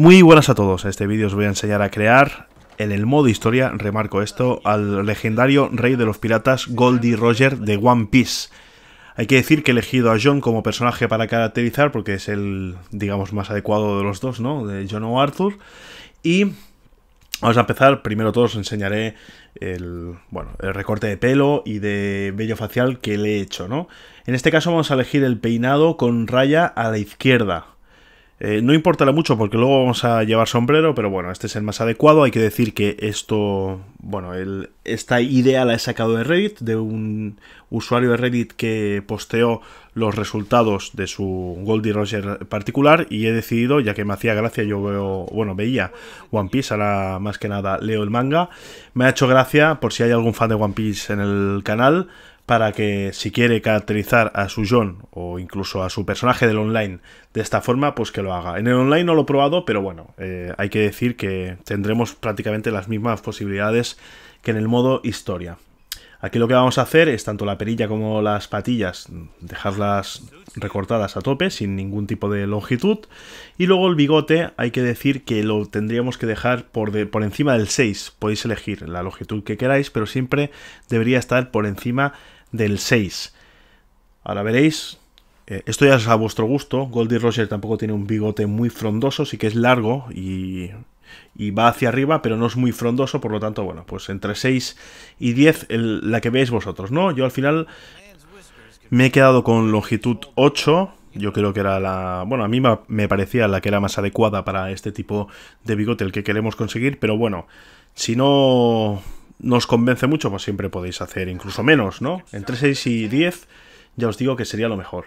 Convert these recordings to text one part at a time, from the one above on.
Muy buenas a todos, en este vídeo os voy a enseñar a crear en el modo historia, remarco esto, al legendario rey de los piratas Goldie Roger de One Piece. Hay que decir que he elegido a John como personaje para caracterizar porque es el, digamos, más adecuado de los dos, ¿no? De John o Arthur. Y Vamos a empezar, primero todos os enseñaré el, bueno, el recorte de pelo y de vello facial que le he hecho, ¿no? En este caso vamos a elegir el peinado con raya a la izquierda. Eh, no importará mucho porque luego vamos a llevar sombrero, pero bueno, este es el más adecuado. Hay que decir que esto, bueno, esta idea la he sacado de Reddit, de un usuario de Reddit que posteó los resultados de su Goldie Roger particular y he decidido, ya que me hacía gracia, yo veo, bueno, veía One Piece, ahora más que nada leo el manga, me ha hecho gracia, por si hay algún fan de One Piece en el canal, para que si quiere caracterizar a su John o incluso a su personaje del online de esta forma, pues que lo haga. En el online no lo he probado, pero bueno, eh, hay que decir que tendremos prácticamente las mismas posibilidades que en el modo historia. Aquí lo que vamos a hacer es tanto la perilla como las patillas, dejarlas recortadas a tope, sin ningún tipo de longitud. Y luego el bigote, hay que decir que lo tendríamos que dejar por, por encima del 6. Podéis elegir la longitud que queráis, pero siempre debería estar por encima del 6. Ahora veréis, eh, esto ya es a vuestro gusto, Goldie Roger tampoco tiene un bigote muy frondoso, sí que es largo y, y va hacia arriba, pero no es muy frondoso, por lo tanto, bueno, pues entre 6 y 10 la que veis vosotros, ¿no? Yo al final me he quedado con longitud 8, yo creo que era la... Bueno, a mí me parecía la que era más adecuada para este tipo de bigote, el que queremos conseguir, pero bueno, si no nos convence mucho, pues siempre podéis hacer incluso menos, ¿no? Entre 6 y 10 ya os digo que sería lo mejor.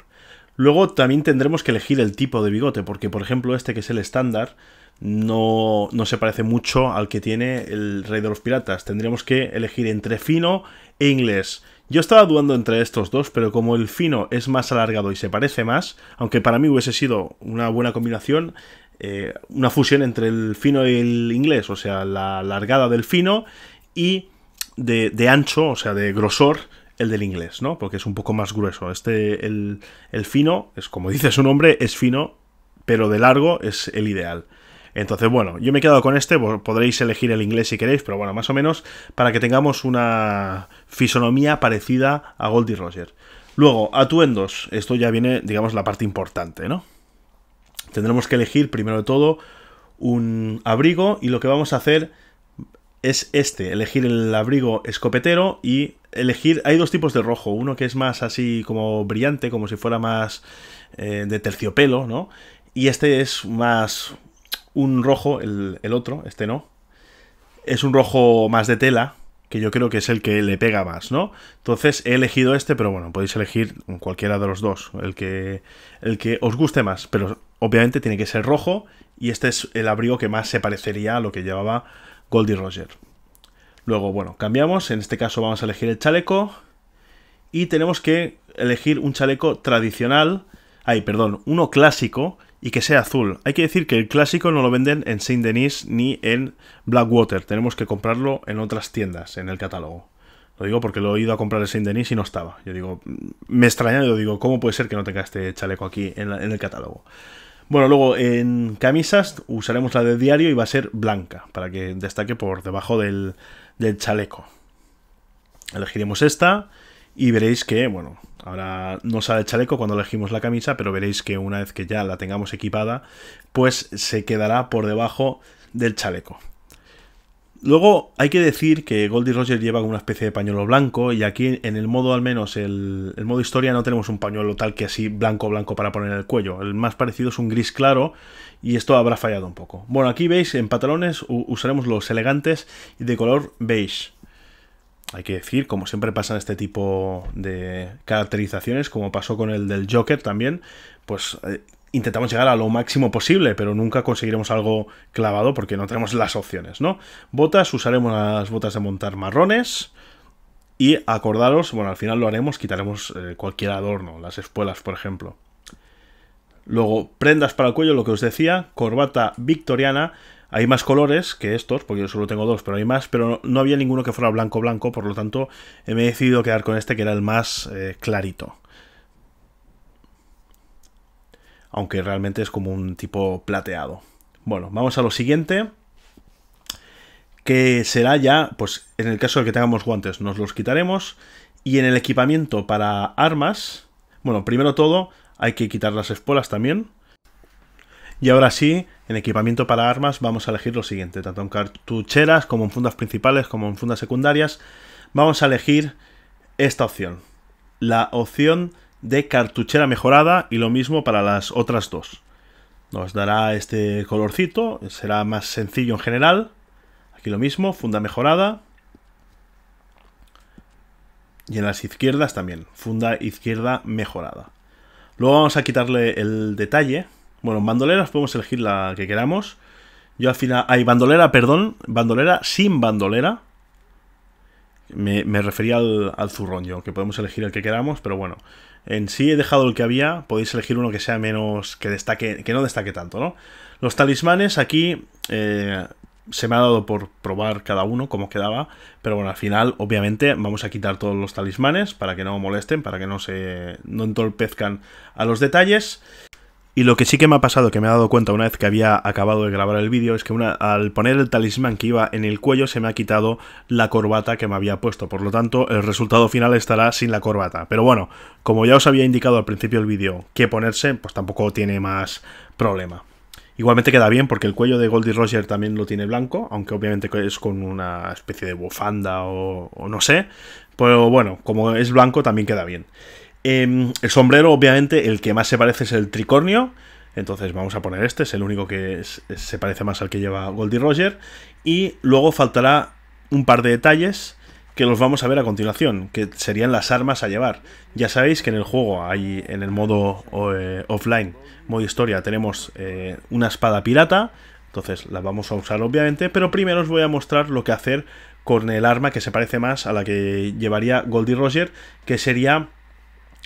Luego también tendremos que elegir el tipo de bigote, porque por ejemplo este que es el estándar no, se parece mucho al que tiene el Rey de los Piratas. Tendríamos que elegir entre fino e inglés. Yo estaba dudando entre estos dos, pero como el fino es más alargado y se parece más, aunque para mí hubiese sido una buena combinación, eh, una fusión entre el fino y el inglés, o sea, la alargada del fino y de, ancho, o sea, de grosor, el del inglés, ¿no? Porque es un poco más grueso. Este, el, el, fino, es como dice su nombre, es fino, pero de largo es el ideal. Entonces, bueno, yo me he quedado con este, podréis elegir el inglés si queréis, pero bueno, más o menos para que tengamos una fisonomía parecida a Goldie Roger. Luego, atuendos. Esto ya viene, digamos, la parte importante, ¿no? Tendremos que elegir, primero de todo, un abrigo y lo que vamos a hacer es este, elegir el abrigo escopetero y elegir, hay dos tipos de rojo, uno que es más así como brillante, como si fuera más eh, de terciopelo, ¿no? Y este es más un rojo, el, el, otro, este no, es un rojo más de tela, que yo creo que es el que le pega más, ¿no? Entonces he elegido este, pero bueno, podéis elegir cualquiera de los dos, el que, el que os guste más, pero obviamente tiene que ser rojo y este es el abrigo que más se parecería a lo que llevaba Goldie Roger. Luego, bueno, cambiamos. En este caso vamos a elegir el chaleco. Y tenemos que elegir un chaleco tradicional. Ay, perdón, uno clásico y que sea azul. Hay que decir que el clásico no lo venden en Saint Denis ni en Blackwater. Tenemos que comprarlo en otras tiendas, en el catálogo. Lo digo porque lo he ido a comprar en Saint Denis y no estaba. Yo digo, mm, me extraña, yo digo, ¿cómo puede ser que no tenga este chaleco aquí en, en el catálogo? Bueno, luego en camisas usaremos la de diario y va a ser blanca, para que destaque por debajo del, del chaleco. Elegiremos esta y veréis que, bueno, ahora no sale el chaleco cuando elegimos la camisa, pero veréis que una vez que ya la tengamos equipada, pues se quedará por debajo del chaleco. Luego hay que decir que Goldie Roger lleva una especie de pañuelo blanco y aquí en el modo al menos, el, modo historia no tenemos un pañuelo tal que así blanco blanco para poner en el cuello. El más parecido es un gris claro y esto habrá fallado un poco. Bueno, aquí veis en patalones usaremos los elegantes y de color beige. Hay que decir, como siempre pasa en este tipo de caracterizaciones, como pasó con el del Joker también, pues eh, intentamos llegar a lo máximo posible, pero nunca conseguiremos algo clavado porque no tenemos las opciones, ¿no? Botas, usaremos las botas de montar marrones. Y acordaros, bueno, al final lo haremos, quitaremos eh, cualquier adorno, las espuelas, por ejemplo. Luego, prendas para el cuello, lo que os decía, corbata victoriana. Hay más colores que estos, porque yo solo tengo dos, pero hay más, pero no, había ninguno que fuera blanco-blanco, por lo tanto me he decidido quedar con este que era el más eh, clarito. aunque realmente es como un tipo plateado. Bueno, vamos a lo siguiente, que será ya, pues en el caso de que tengamos guantes, nos los quitaremos, y en el equipamiento para armas, bueno, primero todo, hay que quitar las espolas también, y ahora sí, en equipamiento para armas vamos a elegir lo siguiente, tanto en cartucheras como en fundas principales como en fundas secundarias, vamos a elegir esta opción, la opción de cartuchera mejorada y lo mismo para las otras dos. Nos dará este colorcito, será más sencillo en general. Aquí lo mismo, funda mejorada. Y en las izquierdas también, funda izquierda mejorada. Luego vamos a quitarle el detalle. Bueno, bandoleras podemos elegir la que queramos. Yo al final... Hay bandolera, perdón. Bandolera sin bandolera. Me, refería al, al, zurrón yo, que podemos elegir el que queramos, pero bueno. En sí he dejado el que había, podéis elegir uno que sea menos, que destaque, que no destaque tanto, ¿no? Los talismanes aquí eh, se me ha dado por probar cada uno como quedaba, pero bueno, al final obviamente vamos a quitar todos los talismanes para que no molesten, para que no se no entorpezcan a los detalles. Y lo que sí que me ha pasado, que me he dado cuenta una vez que había acabado de grabar el vídeo, es que al poner el talismán que iba en el cuello se me ha quitado la corbata que me había puesto. Por lo tanto, el resultado final estará sin la corbata. Pero bueno, como ya os había indicado al principio del vídeo que ponerse, pues tampoco tiene más problema. Igualmente queda bien porque el cuello de Goldie Roger también lo tiene blanco, aunque obviamente es con una especie de bufanda o, o no sé. Pero bueno, como es blanco también queda bien. Em, el sombrero, obviamente, el que más se parece es el tricornio. Entonces vamos a poner este, es el único que se parece más al que lleva Goldie Roger. Y luego faltará un par de detalles que los vamos a ver a continuación, que serían las armas a llevar. Ya sabéis que en el juego, hay, en el modo eh, offline, modo historia, tenemos eh, una espada pirata, entonces la vamos a usar obviamente, pero primero os voy a mostrar lo que hacer con el arma que se parece más a la que llevaría Goldie Roger, que sería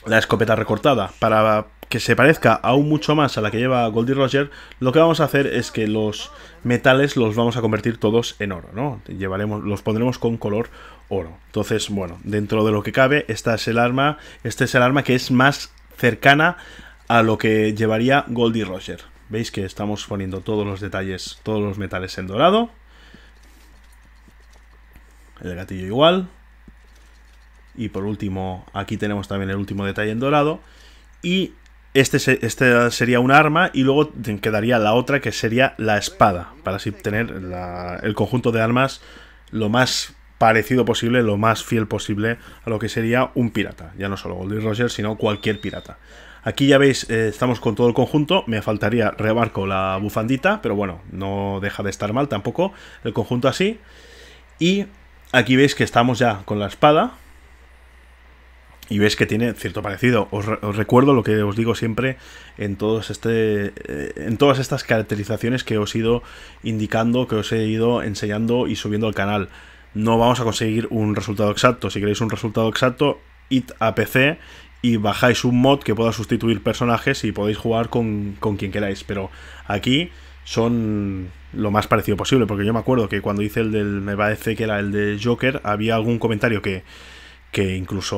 la escopeta recortada para que se parezca aún mucho más a la que lleva Goldie Roger, lo que vamos a hacer es que los metales los vamos a convertir todos en oro, ¿no? Llevaremos, los pondremos con color oro. Entonces, bueno, dentro de lo que cabe, esta es el arma, este es el arma que es más cercana a lo que llevaría Goldie Roger. Veis que estamos poniendo todos los detalles, todos los metales en dorado. El gatillo igual. Y por último, aquí tenemos también el último detalle en dorado. Y este, este sería un arma y luego quedaría la otra que sería la espada. Para así tener el conjunto de armas lo más parecido posible, lo más fiel posible a lo que sería un pirata. Ya no solo Goldie Roger, sino cualquier pirata. Aquí ya veis, eh, estamos con todo el conjunto. Me faltaría rebarco la bufandita, pero bueno, no deja de estar mal tampoco el conjunto así. Y aquí veis que estamos ya con la espada, y veis que tiene cierto parecido. Os, recuerdo lo que os digo siempre en, todos este, eh, en todas estas caracterizaciones que os he ido indicando, que os he ido enseñando y subiendo al canal. No vamos a conseguir un resultado exacto. Si queréis un resultado exacto, id a PC y bajáis un mod que pueda sustituir personajes y podéis jugar con, con quien queráis. Pero aquí son lo más parecido posible, porque yo me acuerdo que cuando hice el del, me parece que era el de Joker, había algún comentario que que incluso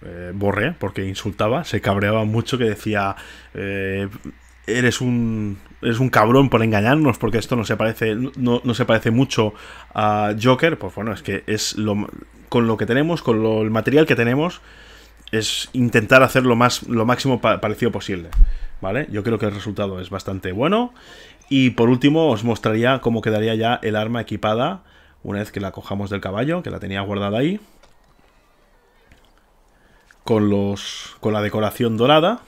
Borre, eh, borré porque insultaba, se cabreaba mucho, que decía, eh, eres un... un cabrón por engañarnos porque esto no se parece, no, se parece mucho a Joker. Pues bueno, es que es lo, con lo que tenemos, con lo, el material que tenemos, es intentar hacer lo, más, lo máximo parecido posible. ¿Vale? Yo creo que el resultado es bastante bueno. Y por último, os mostraría cómo quedaría ya el arma equipada una vez que la cojamos del caballo, que la tenía guardada ahí con, los, con la decoración dorada.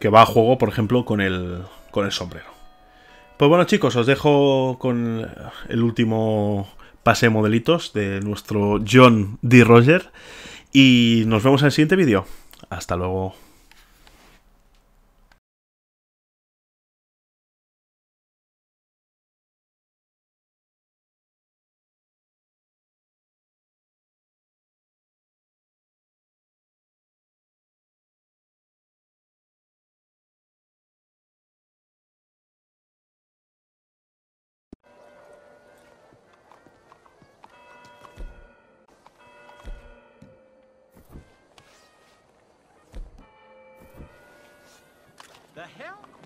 Que va a juego, por ejemplo, con el, con el sombrero. Pues bueno chicos, os dejo con el último pase modelitos de nuestro John D. Roger. Y nos vemos en el siguiente vídeo. Hasta luego. hell?